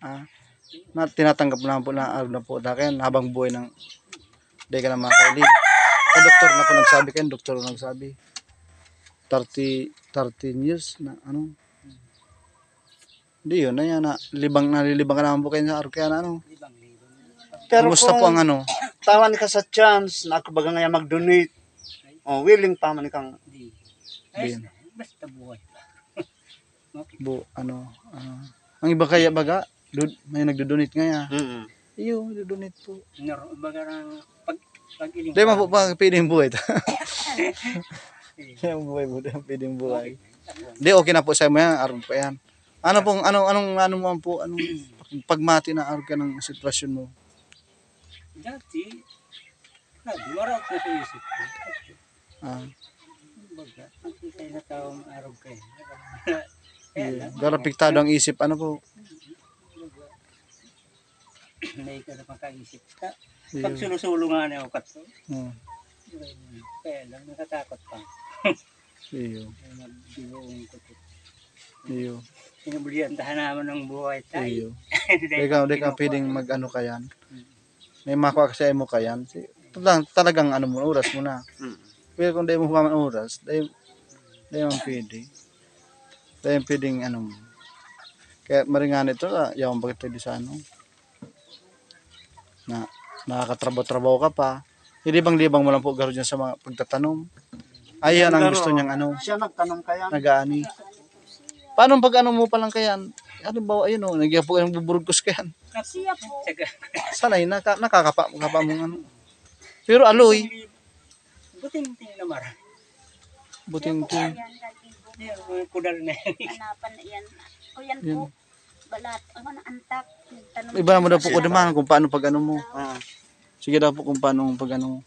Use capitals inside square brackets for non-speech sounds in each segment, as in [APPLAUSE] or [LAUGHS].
ah, na tinatanggap na po na, ah, na po dakin habang buhay ng day ka na mga kailig. Sa eh, doktor na po nagsabi kayo, doktor na nagsabi. 30, 13 years na ano. Hindi yun, na yan na, libang, nalilibang ka naman po kayo sa kaya na ano. Pero Kumusta po ang ano? tawan ka sa chance na ako baga ngayon mag-donate, oh, willing pa man kang Ayos basta buhay pa. Bu, ano, ano. Ang iba kaya baga, Dud, may nagdo-donate nga. Mm-hmm. Iyo, nagdo-donate po. Naro, baga ng pag pag-iling. Dahil po pang pwedeng buhay ta. Yung buhay mo, dahil pwedeng buhay. Hindi, okay na po sa mo yan. Aron pa yan. Ano pong, anong, anong, anong, anong po, anong pagmati na aron ka ng sitwasyon mo? Dati, nagmarap na sa isip ko. Ah. Baga, ang isa'y na taong araw kayo. yeah. Garapiktado ang isip. Ano po? may ka na pangkaisip. Ka, pag sinusulo nga na ako kato. Oh. Kaya lang, nakatakot pa. Iyo. Magbibuong ko to. Iyo. Sinubuliyantahan naman ng buhay tayo. [LAUGHS] Iyo. Ikaw, ikaw pwedeng mag-ano ka yan. Hmm. May makuha kasi mo ka yan. Lang, talagang ano mo, oras mo na. Hmm. Pero kung di mo huwaman oras, di, di mo pwede. Di man pwedeng ano mo. Kaya maringan ito, ah, yaw ang bakit pwede sa ano na nakakatrabaho-trabaho ka pa, ilibang-libang mo lang po garo dyan sa mga pagtatanong. Ayan ang gusto niyang ano. Siya nagtanong kaya. Nagaani. Paano pag ano mo pa lang kaya? Ano ba ayun oh, nagyapog ang buburgos kaya. Kasiya po. Sanay naka, nakakapa kapa mo ano. Pero aloy. Buting ting na mara. Buting ting. Kudal na. Anapan yan. O yan po balat. Ako na antak. Nagtanong. Iba mo daw po ko naman kung paano pag ano mo. Ah. Sige daw po kung paano pag ano mo.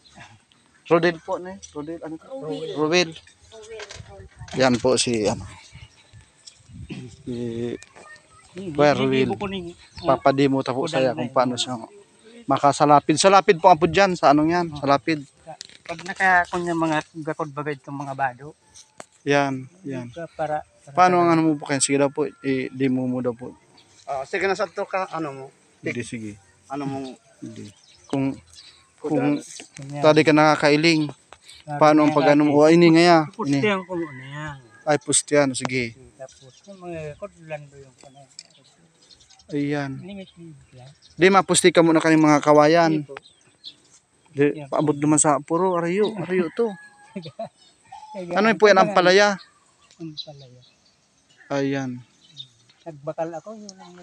Rodel po na eh. Rodel ano? Ruel. Ruel. Yan po si ano. Si Kuya Papa Papadimo ta po saya kung paano siya makasalapid. Salapid po ang po dyan sa anong yan. Salapid. Pag nakakon yung mga gakod bagay itong mga bado. Yan, yan. para Paano ang ano mo po kayo? Sige daw po, i-demo mo daw po. Ah, sige na sa to ka ano mo. Hindi sige. Ano mo? Hindi. Kung kung tadi ka nakakailing paano ang pagano mo? Oh, ini ngaya. Ini. Pustihan ko ano muna yan. Ay pustihan sige. Tapos mga kodlan do yung kanay. Ayan. Di mapusti ka muna kaning mga kawayan. Di, paabot naman sa puro ariyo, ariyo to. [LAUGHS] ano po yan ang palaya? Ang palaya. Ayan nagbakal ako, yun ang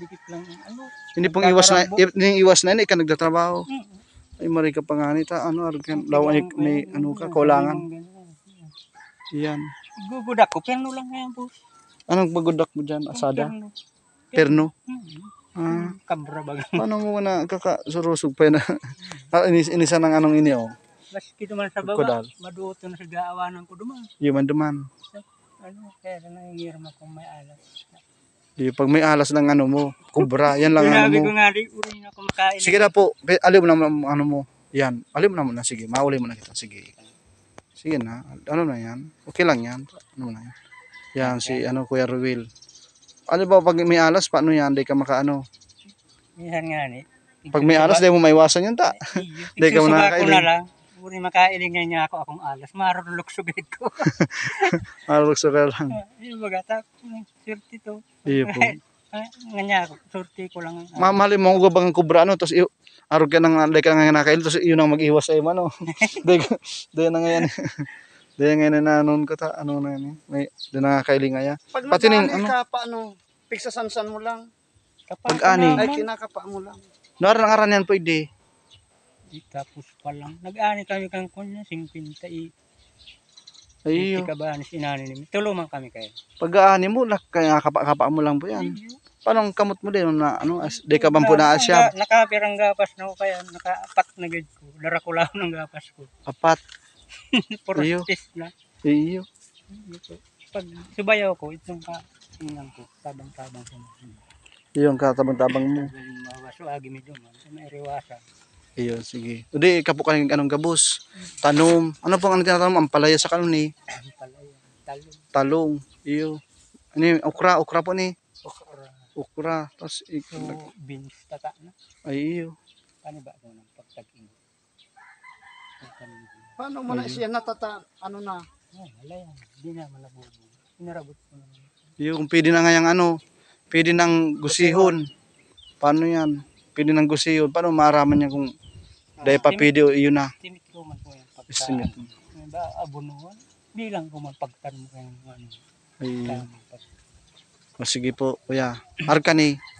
dikit lang, ano. Hindi pong iwas na, hindi iwas na, hindi ka nagtatrabaho. Mm -hmm. Ay, mari ka panganita, ano, argan, lawan, may, ano ka, kaulangan. Yan. Gugudak ko, perno lang ngayon, boss. Anong pagudak mo diyan asada? Perno. Perno? Ah. Mm -hmm. Ah. Kabra baga. Paano mo na kaka surusog pa na [LAUGHS] ah, inis, inisa ng anong ini, oh. Mas kito man sa baba, Kodal. maduot na sa gaawanan ko duman. Yuman duman. ano, kaya na nangyayarma kung may alas. Di, pag may alas ng ano mo, kubra, yan lang ano mo. Sige na po, alim mo naman ano mo. Yan, alim mo naman na, sige, mauli mo na kita, sige. Sige na, ano na yan, okay lang yan, ano na yan. Yan, si ano, Kuya Ruel. Ano ba, pag may alas, paano yan, di ka makaano? Yan nga ni. Pag may alas, di mo maiwasan yan ta. di ka mo nakakainin. Puri makailingan niya ako akong alas. Marulok sugid ko. [LAUGHS] Marulok sugid lang. Ah, yung baga, tapos, sirti to. Iya po. Nganya ako, surti ko lang. Ma mali mo ko bang kubra ano, tapos araw ka nang like ka nga nakail, tapos yun ang mag-iwas sa iyo ano. [LAUGHS] Dahil na ngayon. Dahil ngayon na noon ko ta, ano na yan. Eh. May, doon nakakailing nga Pag Pati ano? ka pa, ano, piksasansan mo lang. Kapag Pag ani. Ano? Ay, kinakapa mo lang. Noor ang aran yan pwede. Tapos pa lang. Nag-ani kami kang kunya, sing pintai. Ayo. Hindi ka ba anis inani ni Tulungan kami kayo. Pag-aani mo, lak, kaya kapak-kapak mo lang po yan. Parang kamot mo din ano na ano, as, di ka bang po na asya? Nakapirang gapas na ko kaya, Nakapat na gid ko. Dara ko lang ng gapas ko. Apat. [LAUGHS] Puro test na. Iyo. Pag subayaw ko, itong ka, inang ko, tabang-tabang ko. Yung ka, tabang tabang mo. Mawaso, agi medyo man. May riwasan. Iyo, sige. Udi, kapo ka ng anong gabos. Tanom. Ano pong ang ano tinatanong? Ang palaya sa kanon ni? Talong. Talong. Iyo. Ano Okra. Okra po ni? Okra. Okra. Tapos ikaw. So, beans tata na. Ay, iyo. Paano ba ako ng pagtag-in? Paano mo na siya natata? Ano na? Ay, wala Hindi na malabubo. Inarabot mo naman. Iyo, kung pwede na ngayang ano, pwede nang gusihon. Paano yan? Pwede nang gusihon. Paano maaraman niya kung dahil ah, pa pwede yun na. Timit ko man po yan. pagkaan. Estimate. Diba, abunuhan. Bilang ko man pagtan ano. mo kayo ng ano. Ay. Pag- O sige po, kuya. Arkani.